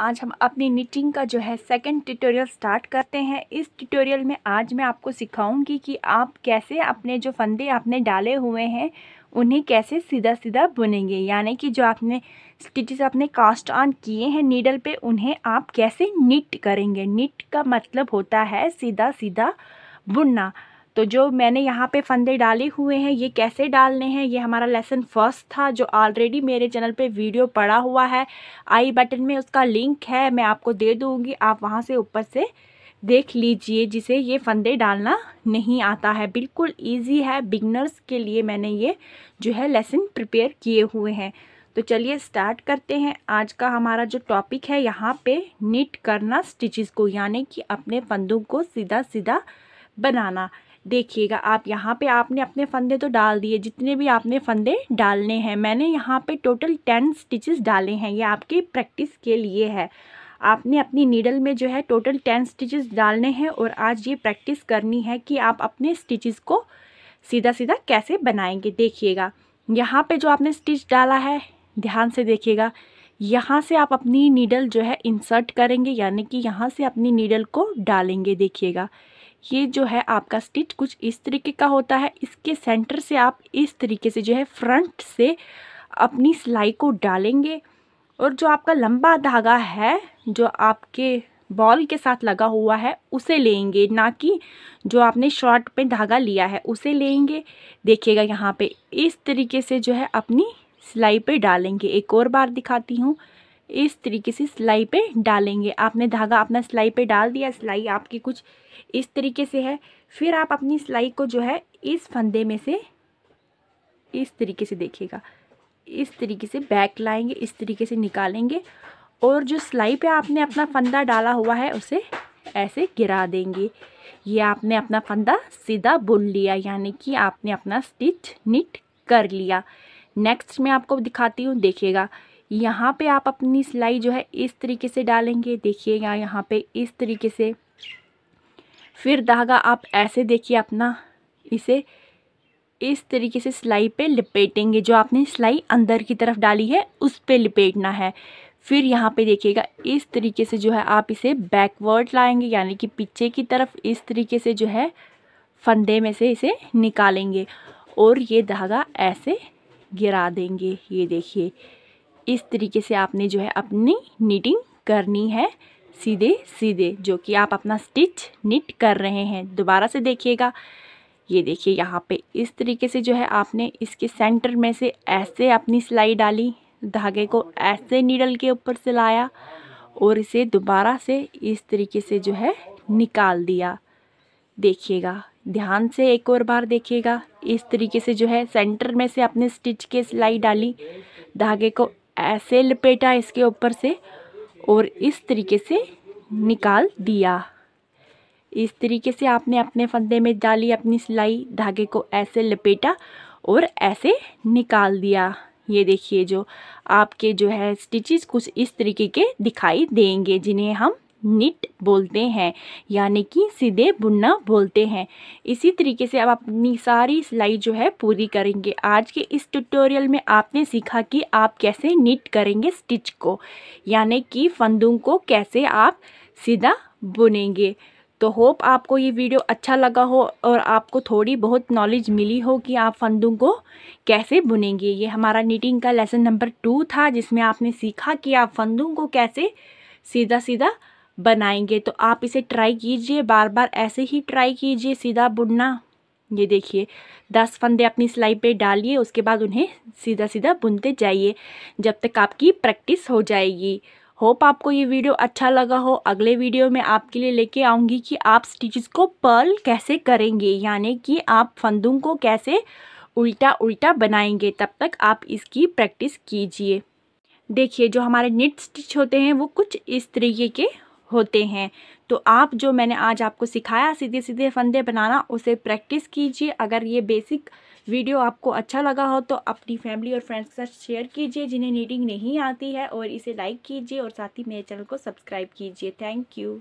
आज हम अपनी निटिंग का जो है सेकंड ट्यूटोरियल स्टार्ट करते हैं इस ट्यूटोरियल में आज मैं आपको सिखाऊंगी कि आप कैसे अपने जो फंदे आपने डाले हुए हैं उन्हें कैसे सीधा सीधा बुनेंगे यानी कि जो आपने स्टिचेस आपने कास्ट ऑन किए हैं नीडल पे उन्हें आप कैसे निट करेंगे निट का मतलब होता है सीधा सीधा बुनना तो जो मैंने यहाँ पे फंदे डाले हुए हैं ये कैसे डालने हैं ये हमारा लेसन फर्स्ट था जो ऑलरेडी मेरे चैनल पे वीडियो पड़ा हुआ है आई बटन में उसका लिंक है मैं आपको दे दूँगी आप वहाँ से ऊपर से देख लीजिए जिसे ये फंदे डालना नहीं आता है बिल्कुल ईजी है बिगनर्स के लिए मैंने ये जो है लेसन प्रिपेयर किए हुए हैं तो चलिए स्टार्ट करते हैं आज का हमारा जो टॉपिक है यहाँ पे निट करना स्टिचेस को यानी कि अपने फंदों को सीधा सीधा बनाना देखिएगा आप यहाँ पे आपने अपने फंदे तो डाल दिए जितने भी आपने फंदे डालने हैं मैंने यहाँ पे टोटल टेन स्टिचेस डाले हैं ये आपकी प्रैक्टिस के लिए है आपने अपनी नीडल में जो है टोटल टेन स्टिचेस डालने हैं और आज ये प्रैक्टिस करनी है कि आप अपने स्टिचेस को सीधा सीधा कैसे बनाएंगे देखिएगा यहाँ पे जो आपने स्टिच डाला है ध्यान से देखिएगा यहाँ से आप अपनी नीडल जो है इंसर्ट करेंगे यानी कि यहाँ से अपनी नीडल को डालेंगे देखिएगा ये जो है आपका स्टिच कुछ इस तरीके का होता है इसके सेंटर से आप इस तरीके से जो है फ्रंट से अपनी सिलाई को डालेंगे और जो आपका लंबा धागा है जो आपके बॉल के साथ लगा हुआ है उसे लेंगे ना कि जो आपने शॉर्ट पे धागा लिया है उसे लेंगे देखिएगा यहाँ पे इस तरीके से जो है अपनी सिलाई पे डालेंगे एक और बार दिखाती हूँ इस तरीके से सिलाई पे डालेंगे आपने धागा अपना सिलाई पे डाल दिया सिलाई आपकी कुछ इस तरीके से है फिर आप अपनी सिलाई को जो है इस फंदे में से इस तरीके से देखिएगा इस तरीके से बैक लाएंगे इस तरीके से निकालेंगे और जो सिलाई पे आपने अपना फंदा डाला हुआ है उसे ऐसे गिरा देंगे ये आपने अपना फंदा सीधा बुन लिया यानी कि आपने अपना स्टिच निट कर लिया नेक्स्ट मैं आपको दिखाती हूँ देखिएगा यहाँ पे आप अपनी सिलाई जो है इस तरीके से डालेंगे देखिएगा यहाँ पे इस तरीके से फिर धागा आप ऐसे देखिए अपना इसे इस तरीके से सिलाई पे लपेटेंगे जो आपने सिलाई अंदर की तरफ डाली है उस पर लपेटना है फिर यहाँ पे देखिएगा इस तरीके से जो है आप इसे बैकवर्ड लाएंगे यानी कि पीछे की तरफ इस तरीके से जो है फंदे में से इसे निकालेंगे और ये धागा ऐसे गिरा देंगे ये देखिए इस तरीके से आपने जो है अपनी नीटिंग करनी है सीधे सीधे जो कि आप अपना स्टिच निट कर रहे हैं दोबारा से देखिएगा ये देखिए यहाँ पे इस तरीके से जो है आपने इसके सेंटर में से ऐसे अपनी सिलाई डाली धागे को ऐसे नीडल के ऊपर से लाया और इसे दोबारा से इस तरीके से जो है निकाल दिया देखिएगा ध्यान से एक और बार देखिएगा इस तरीके से जो है सेंटर में से अपने स्टिच के सिलाई डाली धागे को ऐसे लपेटा इसके ऊपर से और इस तरीके से निकाल दिया इस तरीके से आपने अपने फंदे में डाली अपनी सिलाई धागे को ऐसे लपेटा और ऐसे निकाल दिया ये देखिए जो आपके जो है स्टिचेस कुछ इस तरीके के दिखाई देंगे जिन्हें हम निट बोलते हैं यानी कि सीधे बुनना बोलते हैं इसी तरीके से आप अपनी सारी सिलाई जो है पूरी करेंगे आज के इस ट्यूटोरियल में आपने सीखा कि आप कैसे निट करेंगे स्टिच को यानी कि फंदों को कैसे आप सीधा बुनेंगे तो होप आपको ये वीडियो अच्छा लगा हो और आपको थोड़ी बहुत नॉलेज मिली हो कि आप फंदों को कैसे बुनेंगे ये हमारा नीटिंग का लेसन नंबर टू था जिसमें आपने सीखा कि आप फंदों को कैसे सीधा सीधा बनाएंगे तो आप इसे ट्राई कीजिए बार बार ऐसे ही ट्राई कीजिए सीधा बुनना ये देखिए दस फंदे अपनी सिलाई पे डालिए उसके बाद उन्हें सीधा सीधा बुनते जाइए जब तक आपकी प्रैक्टिस हो जाएगी होप आपको ये वीडियो अच्छा लगा हो अगले वीडियो में आपके लिए लेके आऊँगी कि आप स्टिचेस को पर्ल कैसे करेंगे यानी कि आप फंदों को कैसे उल्टा उल्टा बनाएंगे तब तक आप इसकी प्रैक्टिस कीजिए देखिए जो हमारे निट स्टिच होते हैं वो कुछ इस तरीके के होते हैं तो आप जो मैंने आज आपको सिखाया सीधे सीधे फंदे बनाना उसे प्रैक्टिस कीजिए अगर ये बेसिक वीडियो आपको अच्छा लगा हो तो अपनी फैमिली और फ्रेंड्स के साथ शेयर कीजिए जिन्हें नीडिंग नहीं आती है और इसे लाइक कीजिए और साथ ही मेरे चैनल को सब्सक्राइब कीजिए थैंक यू